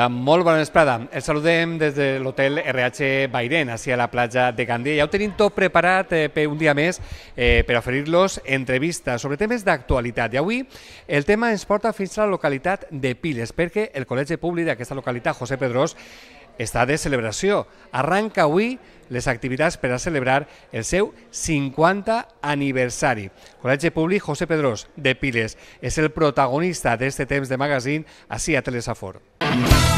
Hola, molt bona vesprada. Els saludem des de l'hotel RH Bairén, a la platja de Gandia. Ja ho tenim tot preparat eh, per un dia més eh, per oferir-los entrevistes sobre temes d'actualitat. I avui el tema ens porta fins a la localitat de Piles, perquè el col·legi públic d'aquesta localitat, José Pedrós, està de celebració. Arranca avui les activitats per a celebrar el seu 50 aniversari. Col·legi Públic José Pedrós, de Piles, és el protagonista d'aquest temps de magazín, així a Telesafor. Mm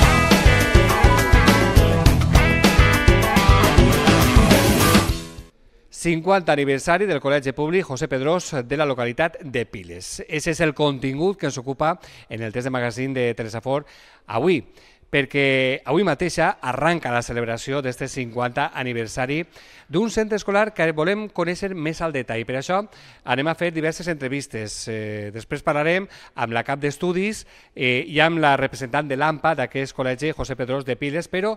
50 aniversari del Col·legi Públic José Pedrós de la localitat de Piles. Ese és el contingut que ens ocupa en el test de magazín de Telesafor avui, perquè avui mateixa arranca la celebració d'aquest 50 aniversari d'un centre escolar que volem conèixer més al detall. Per això anem a fer diverses entrevistes. Eh, després parlarem amb la cap d'estudis eh, i amb la representant de l'AMPA d'aquest col·legi, José Pedrós de Piles, però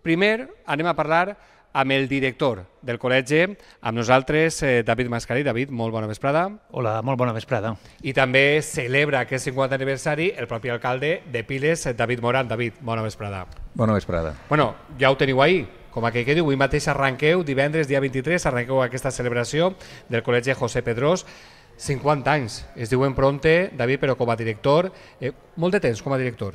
primer anem a parlar amb amb el director del col·legi, amb nosaltres, eh, David Mascarell. David, molt bona vesprada. Hola, molt bona vesprada. I també celebra aquest 50 aniversari el propi alcalde de Piles, David Morant. David, bona vesprada. Bona vesprada. Bueno, ja ho teniu ahir, com a que quedi, avui mateix arranqueu, divendres, dia 23, arranqueu aquesta celebració del col·legi José Pedrós. 50 anys, es diuen pronte, David, però com a director, eh, molt de temps com a director.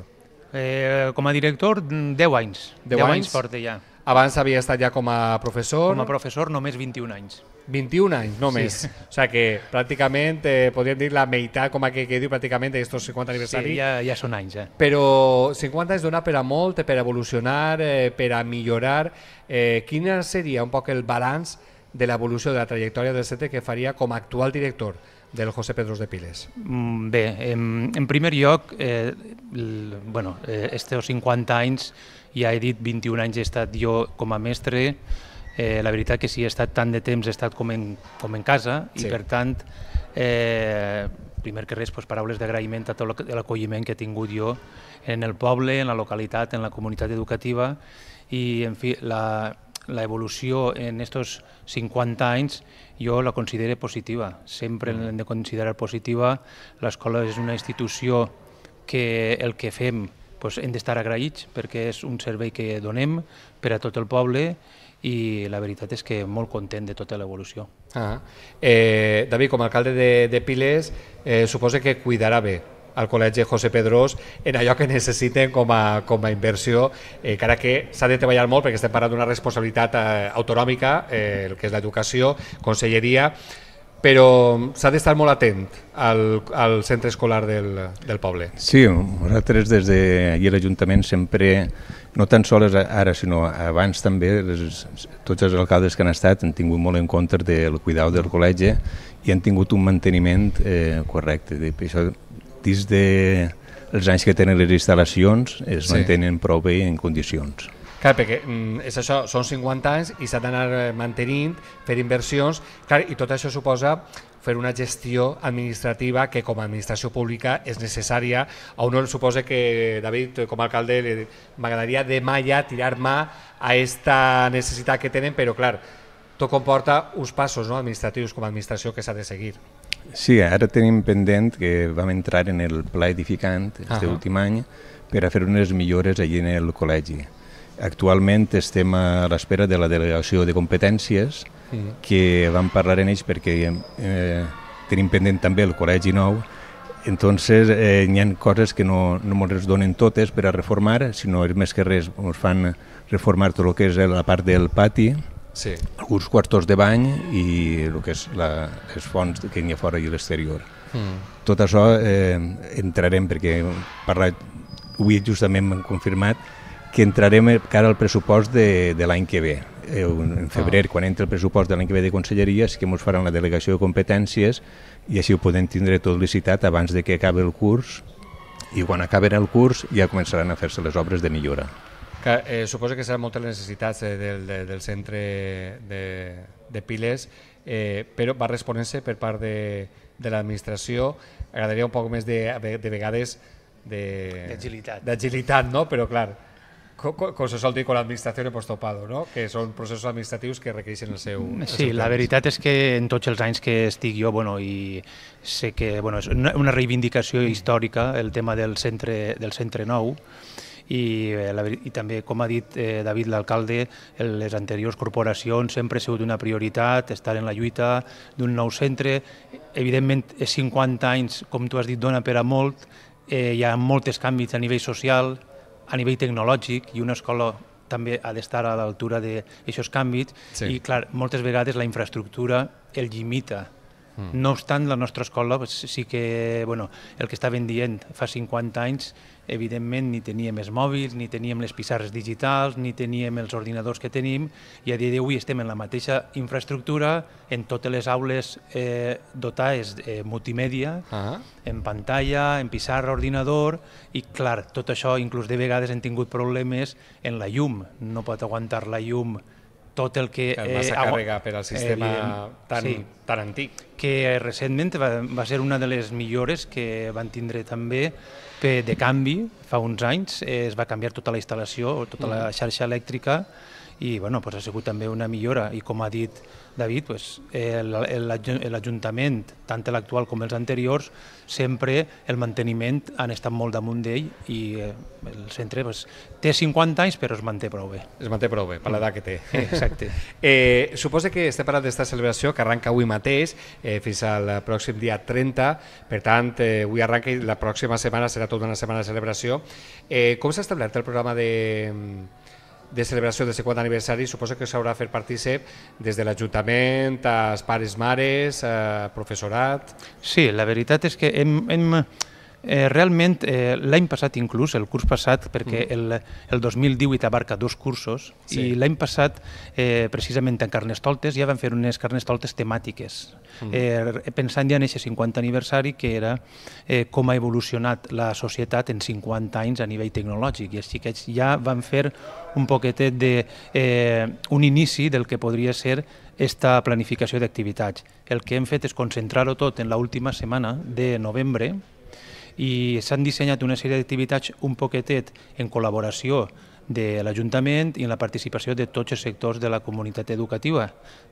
Eh, com a director, 10 anys. 10, 10 anys? anys porta ja. Abans havia estat ja com a professor. Com a professor només 21 anys. 21 anys només. Sí. O sigui que pràcticament, eh, podríem dir la meitat, com que, que diu pràcticament, d'aquests 50 aniversaris. Sí, ja, ja són anys. Eh? Però 50 anys dona per a molt, eh, per a evolucionar, eh, per a millorar. Eh, quin seria un poc el balanç de l'evolució de la trajectòria del CETE que faria com a actual director del José Pedros de Piles? Mm, bé, en, en primer lloc, eh, bueno, eh, estos 50 anys ja he dit 21 anys he estat jo com a mestre, eh, la veritat que si he estat tant de temps he estat com en, com en casa sí. i per tant, eh, primer que res, pues, paraules d'agraïment a tot l'acolliment que he tingut jo en el poble, en la localitat, en la comunitat educativa i en fi, la, la evolució en estos 50 anys jo la considero positiva, sempre mm. l'hem de considerar positiva. L'escola és una institució que el que fem doncs hem d'estar agraïts perquè és un servei que donem per a tot el poble i la veritat és que molt content de tota l'evolució. Ah, eh, David, com a alcalde de, de Piles, eh, suposa que cuidarà bé al col·legi José Pedrós en allò que necessiten com a, com a inversió, eh, encara que s'ha de treballar molt perquè estem parlant d'una responsabilitat eh, autonòmica, eh, el que és l'educació, conselleria, però s'ha d'estar molt atent al, al centre escolar del, del poble. Sí, nosaltres des d'ahir de l'Ajuntament sempre, no tan sols ara, sinó abans també, les, tots els alcaldes que han estat han tingut molt en compte del cuidat del col·legi i han tingut un manteniment eh, correcte. Això, dins de els anys que tenen les instal·lacions es sí. mantenen prou bé en condicions. Clar, perquè mm, és això, són 50 anys i s'ha d'anar eh, mantenint, fer inversions, clar, i tot això suposa fer una gestió administrativa que com a administració pública és necessària. A un suposa que David, com a alcalde, m'agradaria demà ja tirar mà a aquesta necessitat que tenen, però clar, tot comporta uns passos no, administratius com a administració que s'ha de seguir. Sí, ara tenim pendent que vam entrar en el pla edificant aquest uh -huh. últim any per a fer unes millores allí en el col·legi. Actualment estem a l'espera de la delegació de competències sí. que vam parlar en ells perquè eh, tenim pendent també el Col·legi Nou entonces eh, n'hi ha coses que no, no ens donen totes per a reformar, sinó és més que res ens fan reformar tot el que és la part del pati, sí. alguns quartos de bany i el que és la, les fonts que hi ha fora i l'exterior. Mm. Tot això eh, entrarem perquè parlar, avui justament m'han confirmat que entrarem eh, cara al pressupost de, de l'any que ve. Eh, en febrer, ah. quan entra el pressupost de l'any que ve de Conselleria, sí que ens faran la delegació de competències i així ho podem tindre tot licitat abans de que acabi el curs i quan acaben el curs ja començaran a fer-se les obres de millora. Que, eh, suposo que seran moltes les necessitats eh, del, de, del centre de, de Piles, eh, però va respondent-se per part de, de l'administració. Agradaria un poc més de, de vegades d'agilitat, no? però clar, com se sol dir quan l'administració hemos topado, no? que són processos administratius que requereixen el seu... El sí, seu la veritat és que en tots els anys que estic jo, bueno, i sé que bueno, és una reivindicació mm. històrica el tema del centre, del centre nou, i, eh, la, i també, com ha dit eh, David l'alcalde, les anteriors corporacions sempre ha sigut una prioritat, estar en la lluita d'un nou centre. Evidentment, 50 anys, com tu has dit, dona per a molt, eh, hi ha molts canvis a nivell social, a nivell tecnològic i una escola també ha d'estar a l'altura d'aquests canvis sí. i, clar, moltes vegades la infraestructura el limita Mm. No obstant, la nostra escola sí que, bueno, el que estàvem dient fa 50 anys, evidentment ni teníem els mòbils, ni teníem les pissarres digitals, ni teníem els ordinadors que tenim, i a dia d'avui estem en la mateixa infraestructura, en totes les aules eh, dotades eh, multimèdia, uh ah. -huh. en pantalla, en pissarra, ordinador, i clar, tot això, inclús de vegades hem tingut problemes en la llum, no pot aguantar la llum tot el que... El massa eh, càrrega per al eh, sistema eh, tan, sí, tan antic. Que recentment va, va ser una de les millores que van tindre també de canvi fa uns anys. Eh, es va canviar tota la instal·lació, tota la mm. xarxa elèctrica, i bueno, pues ha sigut també una millora i com ha dit David, pues, l'Ajuntament, tant l'actual com els anteriors, sempre el manteniment han estat molt damunt d'ell i eh, el centre pues, té 50 anys però es manté prou bé. Es manté prou bé, per mm. l'edat que té. Exacte. eh, suposa que estem parlant d'esta celebració que arranca avui mateix eh, fins al pròxim dia 30, per tant, eh, avui arranca i la pròxima setmana serà tota una setmana de celebració. Eh, com s'ha establert el programa de de celebració del 50 aniversari suposo que s'haurà fer partícip des de l'Ajuntament, als pares, mares, eh, professorat... Sí, la veritat és que hem, hem Eh, realment, eh, l'any passat inclús, el curs passat, perquè mm. el, el 2018 abarca dos cursos, sí. i l'any passat, eh, precisament en Carnestoltes, ja van fer unes Carnestoltes temàtiques, mm. eh, pensant ja en aquest 50 aniversari, que era eh, com ha evolucionat la societat en 50 anys a nivell tecnològic, i els xiquets ja van fer un poquetet de, eh, un inici del que podria ser aquesta planificació d'activitats. El que hem fet és concentrar-ho tot en l'última setmana de novembre, i s'han dissenyat una sèrie d'activitats un poquetet en col·laboració de l'Ajuntament i en la participació de tots els sectors de la comunitat educativa,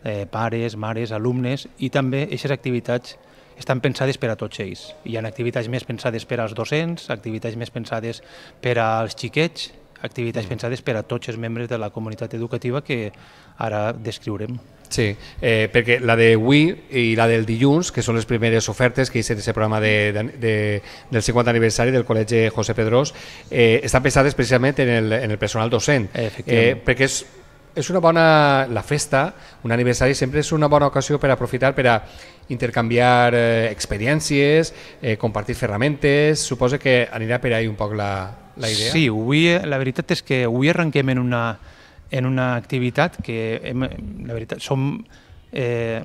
eh, pares, mares, alumnes, i també aquestes activitats estan pensades per a tots ells. Hi ha activitats més pensades per als docents, activitats més pensades per als xiquets, activitats mm. pensades per a tots els membres de la comunitat educativa que ara descriurem. Sí, eh, perquè la de avui i la del dilluns, que són les primeres ofertes que hi aquest programa de, de, de, del 50 aniversari del Col·legi José Pedrós, eh, estan pensades precisament en el, en el personal docent, eh, perquè és és una bona... La festa, un aniversari, sempre és una bona ocasió per aprofitar per a intercanviar eh, experiències, eh, compartir ferramentes... Suposa que anirà per ahí un poc la, la idea. Sí, avui, la veritat és que avui arrenquem en una, en una activitat que, hem, la veritat, som eh,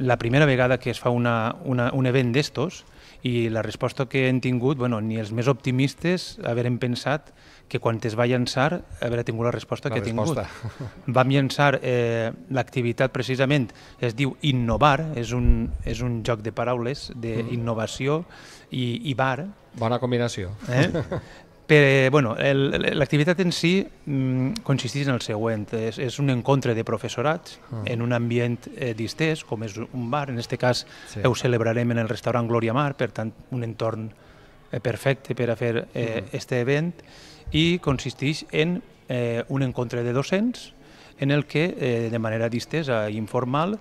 la primera vegada que es fa una, una, un event d'estos i la resposta que hem tingut, bueno, ni els més optimistes haverem pensat que quan es va llançar haver tingut la resposta la que resposta. ha tingut. Vam llançar eh, l'activitat precisament, es diu Innovar, és un, és un joc de paraules d'innovació mm. i, i bar. Bona combinació. Eh? Per, bueno, l'activitat en si mm, consisteix en el següent. És, és un encontre de professorats mm. en un ambient eh, distès, com és un bar. En aquest cas sí. ho celebrarem en el restaurant Glòria Mar, per tant, un entorn eh, perfecte per a fer eh, mm. este event i consisteix en eh, un encontre de docents en el que, eh, de manera distesa i informal,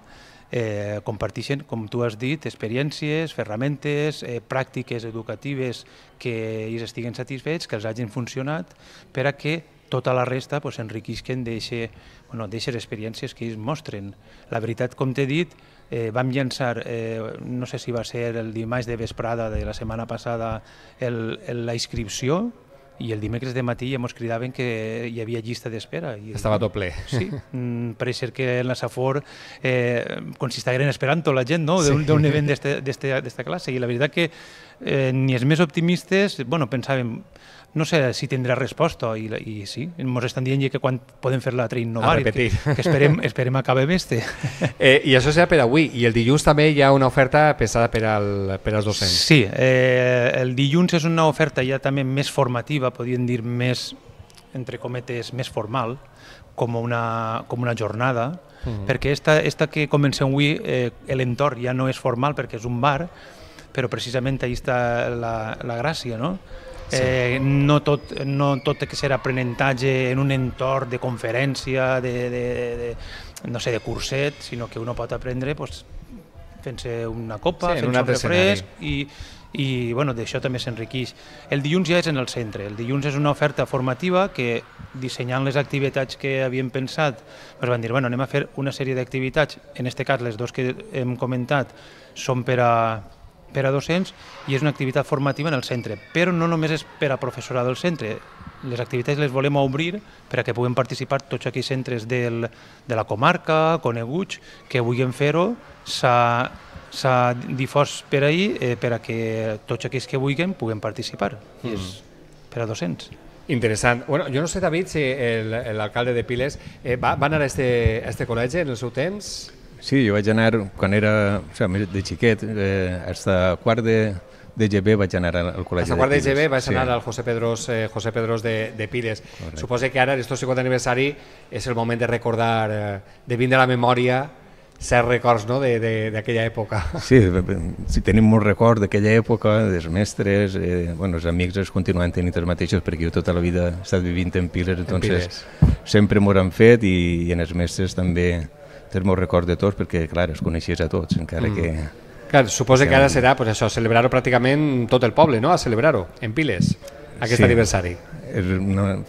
eh, comparteixen, com tu has dit, experiències, ferramentes, eh, pràctiques educatives que ells estiguen satisfets, que els hagin funcionat, per a que tota la resta pues, enriquisquen d'eixes bueno, experiències que ells mostren. La veritat, com t'he dit, eh, vam llançar, eh, no sé si va ser el dimarts de vesprada de la setmana passada, el, el, la inscripció i el dimecres de matí ja ens cridaven que hi havia llista d'espera. I, Estava tot ple. Sí, mm, pareix ser que en la Safor eh, com si estigueren esperant la gent no? d'un sí. event d'esta classe i la veritat que eh, ni els més optimistes, bueno, pensàvem, no sé si tindrà resposta i, i sí, ens estan dient que quan podem fer la innovar, que, que esperem, esperem acabar bé este. Eh, I això serà per avui, i el dilluns també hi ha una oferta pensada per, al, per als docents. Sí, eh, el dilluns és una oferta ja també més formativa, podríem dir més, entre cometes, més formal, com una, com una jornada, mm -hmm. perquè esta, esta que comencem avui, eh, l'entorn ja no és formal perquè és un bar, però precisament ahí està la, la gràcia, no? Sí. Eh, no, tot, no tot que ser aprenentatge en un entorn de conferència, de, de, de, no sé, de curset, sinó que uno pot aprendre pues, fent-se una copa, sí, fent-se un refresc i, i bueno, d'això també s'enriquix. El dilluns ja és en el centre. El dilluns és una oferta formativa que, dissenyant les activitats que havíem pensat, ens van dir, bueno, anem a fer una sèrie d'activitats, en este cas les dues que hem comentat són per a per a docents i és una activitat formativa en el centre, però no només és per a professorat del centre, les activitats les volem obrir per a que puguem participar tots aquells centres del, de la comarca, coneguts, que vulguin fer-ho, s'ha difós per ahir eh, per a que tots aquells que vulguin puguem participar. Mm. És mm-hmm. per a docents. Interessant. Bueno, jo no sé, David, si l'alcalde de Piles eh, va, va anar a este, a este col·legi en el seu temps? Sí, jo vaig anar quan era, o sigui, de xiquet, eh, hasta quart de, de GB vaig anar al col·legi a quart de, de GB vaig sí. anar al José Pedros, eh, José Pedros de, de Piles. Correcte. Suposo que ara, en aquest 50 aniversari, és el moment de recordar, eh, de vindre a la memòria certs records no? d'aquella època. Sí, si tenim molts records d'aquella època, dels mestres, eh, bueno, els amics es continuen tenint els mateixos perquè jo tota la vida he estat vivint en Piles, entonces en Piles. sempre m'ho han fet i, i en els mestres també tens molt record de tots perquè, clar, els coneixies a tots, encara mm. que... Clar, suposa que ara serà pues, això, celebrar-ho pràcticament tot el poble, no? a celebrar-ho, en piles, aquest sí. aniversari. he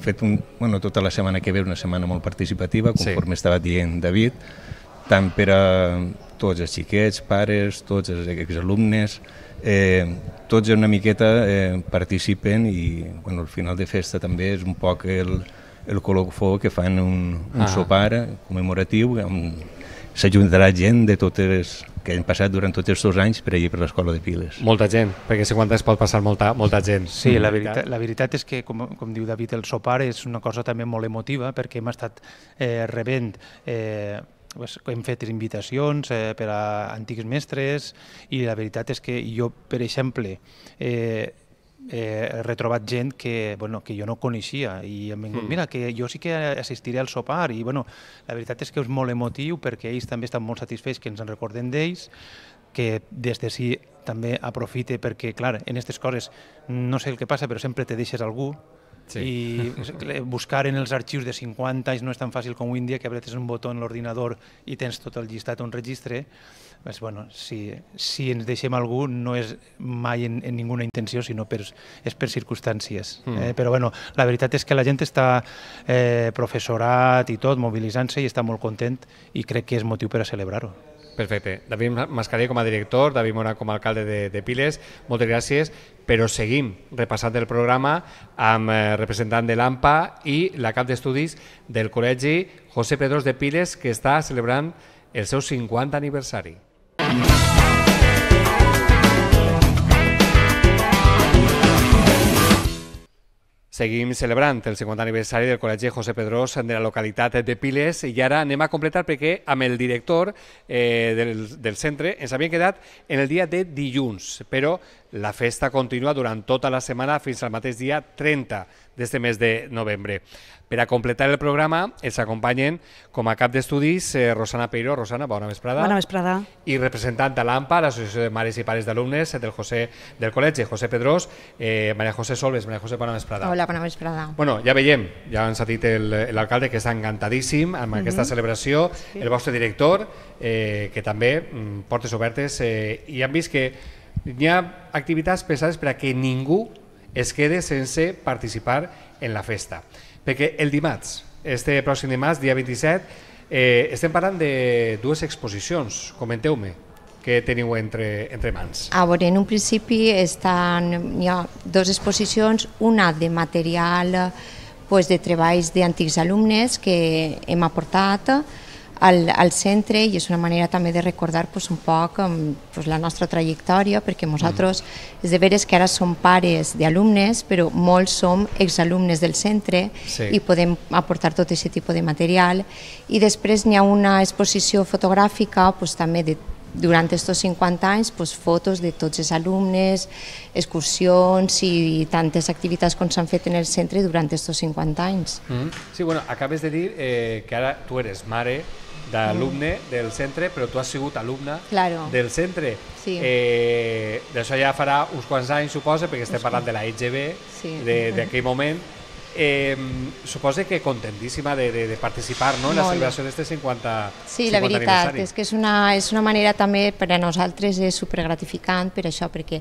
fet un, bueno, tota la setmana que ve una setmana molt participativa, conforme sí. estava dient David, tant per a tots els xiquets, pares, tots els exalumnes, eh, tots una miqueta eh, participen i bueno, el final de festa també és un poc el, el colofó que fan un, un ah. sopar commemoratiu amb s'ajuntarà gent de totes que han passat durant tots els seus anys per allí per l'escola de Piles. Molta gent, perquè 50 es pot passar molta, molta gent. Sí, la mm. veritat, la veritat és que, com, com diu David, el sopar és una cosa també molt emotiva perquè hem estat eh, rebent eh, pues, hem fet invitacions eh, per a antics mestres i la veritat és que jo, per exemple, eh, eh, he retrobat gent que, bueno, que jo no coneixia i em vingut, mm. mira, que jo sí que assistiré al sopar i bueno, la veritat és que és molt emotiu perquè ells també estan molt satisfets que ens en recordem d'ells, que des de si també aprofite perquè, clar, en aquestes coses no sé el que passa, però sempre te deixes algú, Sí. I buscar en els arxius de 50 anys no és tan fàcil com avui dia, que apretes un botó en l'ordinador i tens tot el llistat a un registre. doncs, bueno, si, si ens deixem algú no és mai en, en ninguna intenció, sinó per, és per circumstàncies. Eh? Mm. Eh? Però bueno, la veritat és que la gent està eh, professorat i tot, mobilitzant-se i està molt content i crec que és motiu per a celebrar-ho. Perfecte. David Mascaré com a director, David Mora com a alcalde de, de Piles, moltes gràcies, però seguim repassant el programa amb eh, representant de l'AMPA i la cap d'estudis del col·legi José Pedros de Piles, que està celebrant el seu 50 aniversari. Seguim celebrant el 50 aniversari del Col·legi José Pedrós de la localitat de Piles i ara anem a completar perquè amb el director eh, del, del centre ens havíem quedat en el dia de dilluns, però la festa continua durant tota la setmana fins al mateix dia 30 d'este mes de novembre. Per a completar el programa ens acompanyen com a cap d'estudis eh, Rosana Peiró. Rosana, bona vesprada. Bona vesprada. I representant de l'AMPA, l'Associació de Mares i Pares d'Alumnes del José del Col·legi, José Pedrós, eh, Maria José Solves. Maria José, bona vesprada. Hola, bona vesprada. Bueno, ja veiem, ja ens ha dit l'alcalde que està encantadíssim amb mm -hmm. aquesta celebració, sí. el vostre director, eh, que també mm, portes obertes, eh, i han vist que hi ha activitats pesades per a que ningú es quede sense participar en la festa. Perquè el dimarts, este pròxim dimarts, dia 27, eh, estem parlant de dues exposicions, comenteu-me que teniu entre, entre mans? A ah, veure, en un principi estan, hi ha dues exposicions, una de material pues, de treballs d'antics alumnes que hem aportat, al, al centre i és una manera també de recordar pues, un poc um, pues, la nostra trajectòria perquè nosaltres mm. és de veres que ara som pares d'alumnes però molts som exalumnes del centre sí. i podem aportar tot aquest tipus de material i després n'hi ha una exposició fotogràfica pues, també de durant aquests 50 anys pues, fotos de tots els alumnes, excursions i tantes activitats com s'han fet en el centre durant aquests 50 anys. Mm -hmm. Sí, bueno, acabes de dir eh, que ara tu eres mare, d'alumne mm. del centre, però tu has sigut alumna claro. del centre. Sí. Eh, D'això ja farà uns quants anys, suposa, perquè estem parlant de la EGB, sí. d'aquell moment, Eh, supose que contentíssima de, de, de participar no, en la celebració d'aquest 50 Sí, 50 la veritat, és que és una, és una manera també per a nosaltres és supergratificant per això, perquè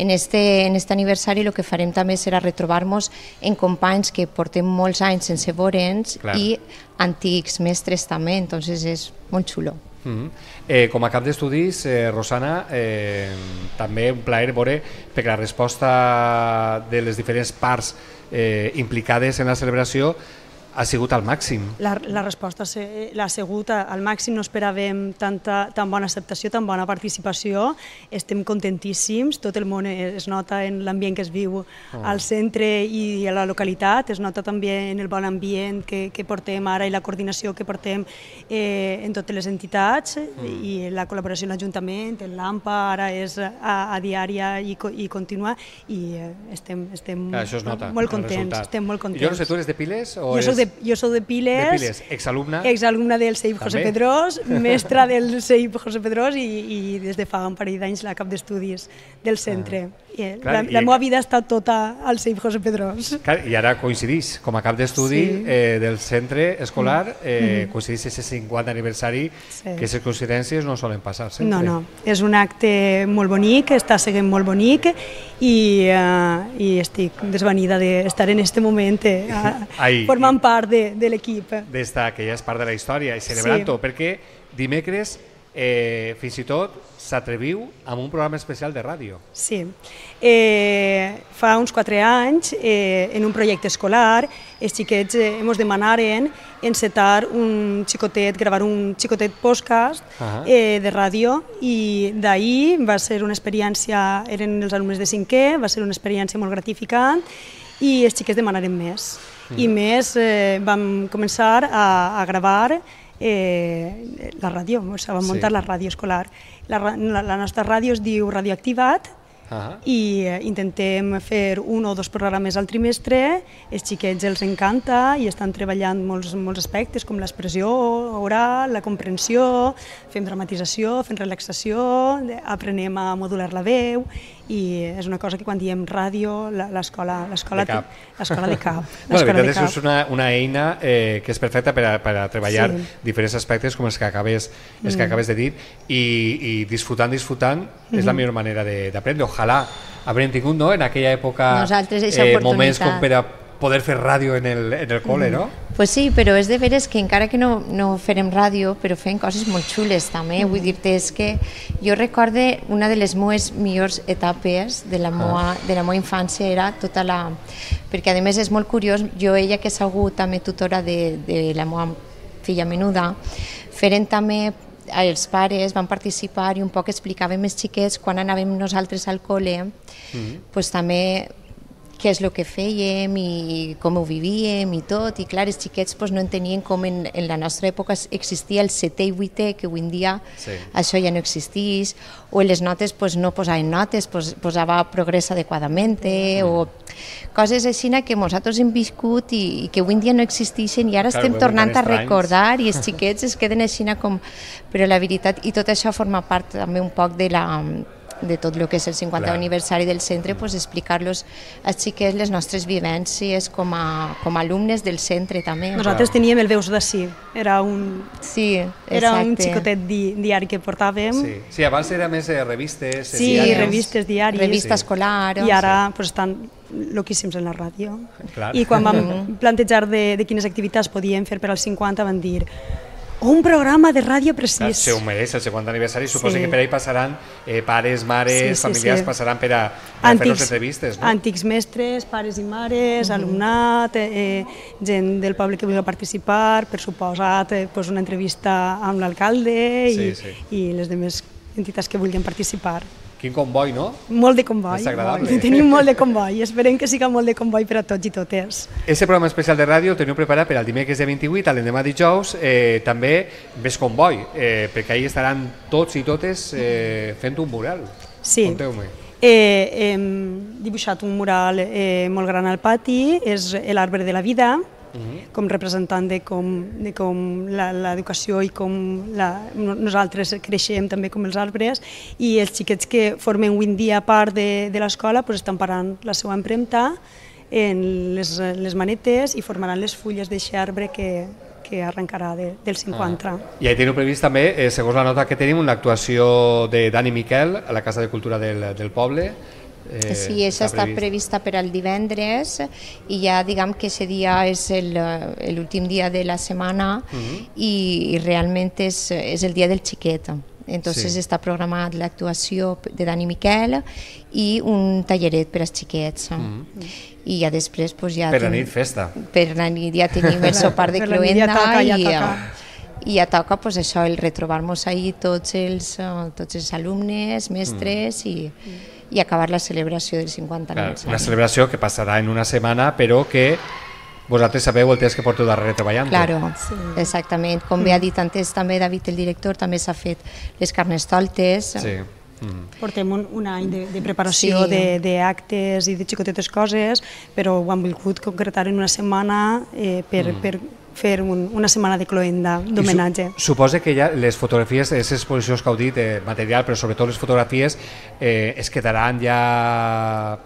en este, en este aniversari el que farem també serà retrobar-nos en companys que portem molts anys sense veure'ns i antics mestres també, entonces és molt xulo. Uh mm-hmm. -huh. eh, com a cap d'estudis, eh, Rosana, eh, també un plaer veure perquè la resposta de les diferents parts eh, implicades en la celebració ha sigut al màxim. La, la resposta l'ha sigut al màxim, no esperàvem tanta, tan bona acceptació, tan bona participació, estem contentíssims, tot el món es nota en l'ambient que es viu oh. al centre i a la localitat, es nota també en el bon ambient que, que portem ara i la coordinació que portem eh, en totes les entitats mm. i la col·laboració amb l'Ajuntament, en l'AMPA, ara és a, a diària i, i continua i eh, estem, estem Clar, molt, nota, molt contents. Estem molt contents. I jo no sé, tu eres de Piles? O jo és... soc de de, jo soc de Piles. De Piles, exalumna. Exalumna del CEIP José Pedrós, mestra del CEIP José Pedrós i, i des de fa un parell d'anys la cap d'estudis del centre. Ah. Clar, la, i... la meva vida ha estat tota al Safe José Pedrós. Clar, I ara coincidís, com a cap d'estudi sí. eh, del centre escolar, mm. eh, mm -hmm. coincidís aquest 50 aniversari, sí. que aquestes coincidències no solen passar sempre. No, no, és un acte molt bonic, està seguint molt bonic i, eh, i estic desvenida d'estar en aquest moment eh, Ai, formant part de, de l'equip. D'estar, que ja és part de la història, i celebrant-ho, sí. perquè dimecres eh, fins i tot s'atreviu amb un programa especial de ràdio. Sí. Eh, fa uns quatre anys, eh, en un projecte escolar, els xiquets eh, ens demanaren encetar un xicotet, gravar un xicotet podcast eh, de ràdio i d'ahir va ser una experiència, eren els alumnes de cinquè, va ser una experiència molt gratificant i els xiquets demanaren més. Mm. I més eh, vam començar a, a gravar eh, la ràdio, o sigui, vam sí. muntar la ràdio escolar. La, la, la nostra ràdio es diu Radioactivat, Uh -huh. i eh, intentem fer un o dos programes al trimestre, els xiquets els encanta i estan treballant molts, molts aspectes com l'expressió oral, la comprensió, fem dramatització, fem relaxació, aprenem a modular la veu i és una cosa que quan diem ràdio, l'escola l'escola de cap. L'escola de cap. No, la veritat de que és una, una eina eh, que és perfecta per a, per a treballar sí. diferents aspectes com els que acabes, mm. els que mm. acabes de dir i, i disfrutant, disfrutant mm -hmm. és la mm. millor manera d'aprendre. Ojalà haurem tingut no, en aquella època Nosaltres, eh, moments com per a poder fer ràdio en el, en el col·le, no? Mm. Pues sí, però és de veres que encara que no, no farem ràdio, però fem coses molt xules també, mm. vull dir-te és que jo recorde una de les meves millors etapes de la, ah. meva, ah. de la meva infància era tota la... perquè a més és molt curiós, jo ella que és algú també tutora de, de la meva filla menuda, feren també els pares van participar i un poc explicàvem els xiquets quan anàvem nosaltres al col·le, mm -hmm. pues, també què és el que fèiem i com ho vivíem i tot, i clar, els xiquets pues, no entenien com en, en la nostra època existia el setè i vuitè, que avui en dia sí. això ja no existeix, o les notes pues, no posaven notes, pues, posava progrés adequadament, mm. Mm-hmm. o coses així que nosaltres hem viscut i, i que avui en dia no existeixen i ara clar, estem tornant a recordar i els xiquets es queden així com... Però la veritat, i tot això forma part també un poc de la, de tot el que és el 50 Clar. aniversari del centre, pues, explicar-los a xiquets les nostres vivències com a, com a alumnes del centre també. Nosaltres Clar. teníem el veus de sí, era un, sí, exacte. era un xicotet di, diari que portàvem. Sí. sí, abans era més eh, revistes, eh, sí, diaris. revistes diaris. Revista sí. escolar. I ara sí. pues, estan loquíssims en la ràdio. Clar. I quan vam plantejar de, de quines activitats podíem fer per als 50 van dir un programa de ràdio precís. Se ho mereix, el segon aniversari, suposo sí. que per ahí passaran eh, pares, mares, sí, sí, familiars, sí. passaran per a, a fer nos entrevistes. No? Antics mestres, pares i mares, uh mhm. -huh. alumnat, eh, eh, gent del poble que vulgui participar, per suposat eh, pues una entrevista amb l'alcalde i, sí, sí. i les altres entitats que vulguin participar. Quin comboi, no? Molt de comboi. És agradable. Molt. Eh? Tenim molt de comboi. Esperem que siga molt de comboi per a tots i totes. Aquest programa especial de ràdio el teniu preparat per al dimecres de 28, a l'endemà dijous, eh, també més comboi, eh, perquè ahir estaran tots i totes eh, fent un mural. Sí. Conteu-me. Eh, hem dibuixat un mural eh, molt gran al pati, és l'arbre de la vida, com representant de com, de com l'educació i com la, nosaltres creixem també com els arbres i els xiquets que formen avui dia part de, de l'escola pues, estan parant la seva empremta en les, les manetes i formaran les fulles d'aquest arbre que, que arrencarà de, del 50. Ah. I ahí teniu previst també, eh, segons la nota que tenim, una actuació de Dani Miquel a la Casa de Cultura del, del Poble, Eh, sí, això està, està prevista per al divendres i ja diguem que ese dia és l'últim eh, dia de la setmana uh mhm. -huh. i, i realment és, és el dia del xiquet. Entonces sí. està programat l'actuació de Dani Miquel i un talleret per als xiquets. Mm -hmm. I ja després pues, ja... Per la nit festa. Per la nit ja tenim el sopar de cloenda ja toca, ja i... Toca. Eh, I ja toca pues, això, el retrobar-nos ahir tots els, eh, tots els alumnes, mestres mm. i, i acabar la celebració del 50 aniversari. Una celebració que passarà en una setmana, però que vosaltres sabeu el temps que porto darrere treballant. Claro, sí. exactament. Com bé ha dit antes també David, el director, també s'ha fet les carnestoltes. Sí. Mm. Portem un, un any de, de preparació sí. d'actes i de xicotetes coses, però ho han volgut concretar en una setmana eh, per, mm. per fer un, una setmana de cloenda d'homenatge. Su suposa que ja les fotografies, les exposicions que heu dit, eh, material, però sobretot les fotografies, eh, es quedaran ja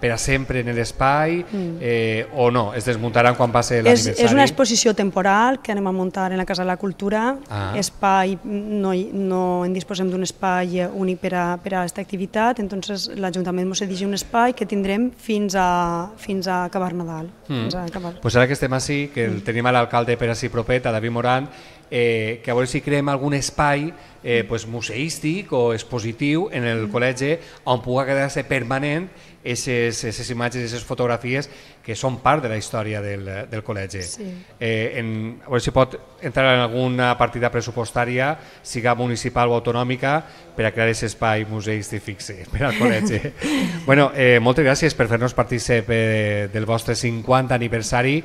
per a sempre en l'espai mm. eh, o no? Es desmuntaran quan passi l'aniversari? És, és una exposició temporal que anem a muntar en la Casa de la Cultura. Ah. Espai, no, no en disposem d'un espai únic per a aquesta activitat, entonces l'Ajuntament ens cedeix un espai que tindrem fins a, fins a acabar Nadal. Mm. Fins a acabar. Pues ara que estem així, que el mm. tenim a l'alcalde per a així propet a David Morant, eh, que a veure si creem algun espai eh, pues, museístic o expositiu en el mm. col·legi on pugui quedar-se permanent aquestes imatges, aquestes fotografies que són part de la història del, del col·legi. Sí. Eh, en, a veure si pot entrar en alguna partida pressupostària, siga municipal o autonòmica, per a crear aquest espai museístic fix per al col·legi. bueno, eh, moltes gràcies per fer-nos partícip eh, del vostre 50 aniversari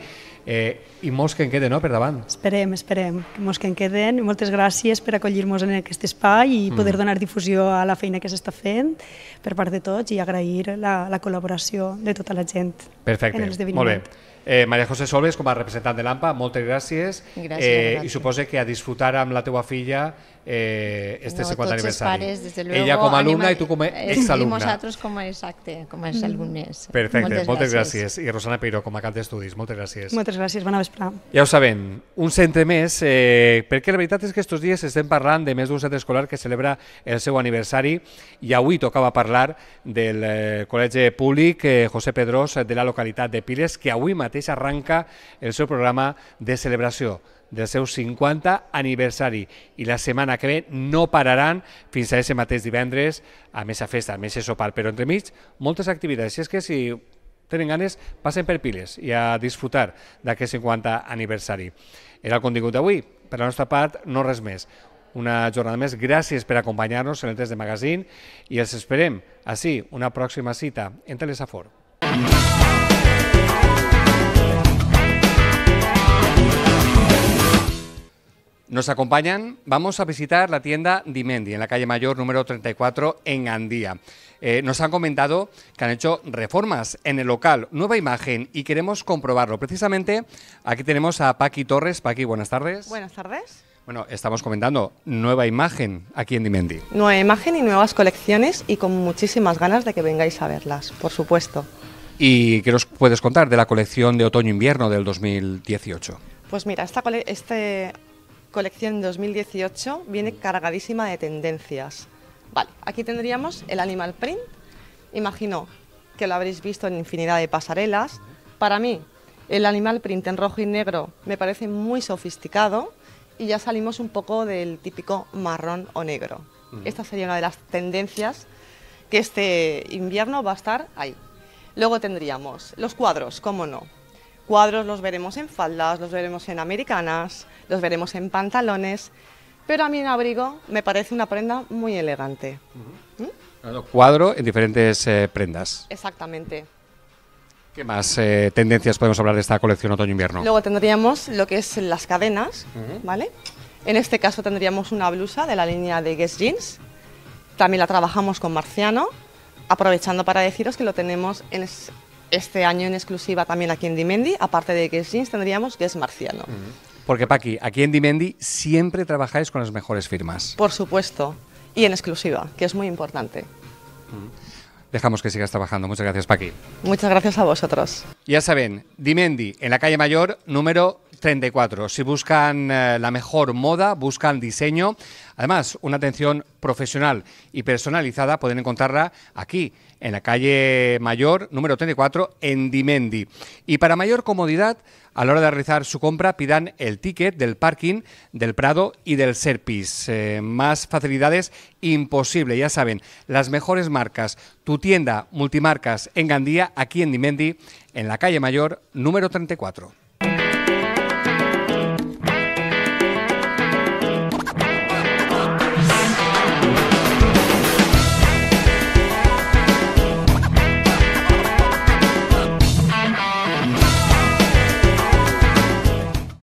eh, i molts que en queden no, per davant. Esperem, esperem que molts que en queden. Moltes gràcies per acollir-nos en aquest espai i mm. poder mm. donar difusió a la feina que s'està fent per part de tots i agrair la, la col·laboració de tota la gent Perfecte. en Molt bé. Eh, Maria José Solves, com a representant de l'AMPA, moltes gràcies. gràcies eh, gràcies. I suposo que a disfrutar amb la teua filla eh, este no, segon aniversari. Pares, luego, Ella com a alumna anima, i tu com a eh, exalumna. I nosaltres com a exacte, com a alumnes. Perfecte, moltes, moltes gràcies. gràcies. I Rosana Peiro com a cap d'estudis, moltes gràcies. Moltes gràcies, bona vesprada. Ja ho sabem, un centre més, eh, perquè la veritat és que estos dies estem parlant de més d'un centre escolar que celebra el seu aniversari i avui tocava parlar del eh, col·legi públic eh, José Pedrós de la localitat de Piles, que avui mateix arranca el seu programa de celebració del seu 50 aniversari i la setmana que ve no pararan fins a aquest mateix divendres a més a festa, a més a sopar, però entremig moltes activitats. Si és que si tenen ganes, passen per piles i a disfrutar d'aquest 50 aniversari. Era el contingut d'avui. Per la nostra part, no res més. Una jornada més. Gràcies per acompanyar-nos en el test de magazín i els esperem, així, una pròxima cita en Telesafor. Mm -hmm. Nos acompañan, vamos a visitar la tienda Dimendi en la calle Mayor número 34 en Andía. Eh, nos han comentado que han hecho reformas en el local, nueva imagen y queremos comprobarlo. Precisamente aquí tenemos a Paqui Torres. Paqui, buenas tardes. Buenas tardes. Bueno, estamos comentando nueva imagen aquí en Dimendi. Nueva imagen y nuevas colecciones y con muchísimas ganas de que vengáis a verlas, por supuesto. ¿Y qué nos puedes contar de la colección de otoño-invierno del 2018? Pues mira, esta, este colección 2018 viene mm. cargadísima de tendencias. Vale, aquí tendríamos el animal print. Imagino que lo habréis visto en infinidad de pasarelas. Para mí, el animal print en rojo y negro me parece muy sofisticado y ya salimos un poco del típico marrón o negro. Mm. Esta sería una de las tendencias que este invierno va a estar ahí. Luego tendríamos los cuadros, cómo no cuadros los veremos en faldas, los veremos en americanas, los veremos en pantalones, pero a mí un abrigo me parece una prenda muy elegante. ¿Mm? cuadro en diferentes eh, prendas. Exactamente. ¿Qué más eh, tendencias podemos hablar de esta colección otoño-invierno? Luego tendríamos lo que es las cadenas, ¿vale? En este caso tendríamos una blusa de la línea de Guess Jeans. También la trabajamos con Marciano, aprovechando para deciros que lo tenemos en, este año en exclusiva también aquí en Dimendi, aparte de que es tendríamos que es Marciano. Porque Paqui, aquí en Dimendi siempre trabajáis con las mejores firmas. Por supuesto, y en exclusiva, que es muy importante. Dejamos que sigas trabajando. Muchas gracias, Paqui. Muchas gracias a vosotros. Ya saben, Dimendi, en la calle Mayor, número 34. Si buscan eh, la mejor moda, buscan diseño. Además, una atención profesional y personalizada pueden encontrarla aquí, en la calle Mayor, número 34, en Dimendi. Y para mayor comodidad, a la hora de realizar su compra, pidan el ticket del parking, del Prado y del Serpis. Eh, más facilidades imposible, ya saben. Las mejores marcas, tu tienda multimarcas en Gandía, aquí en Dimendi, en la calle Mayor, número 34.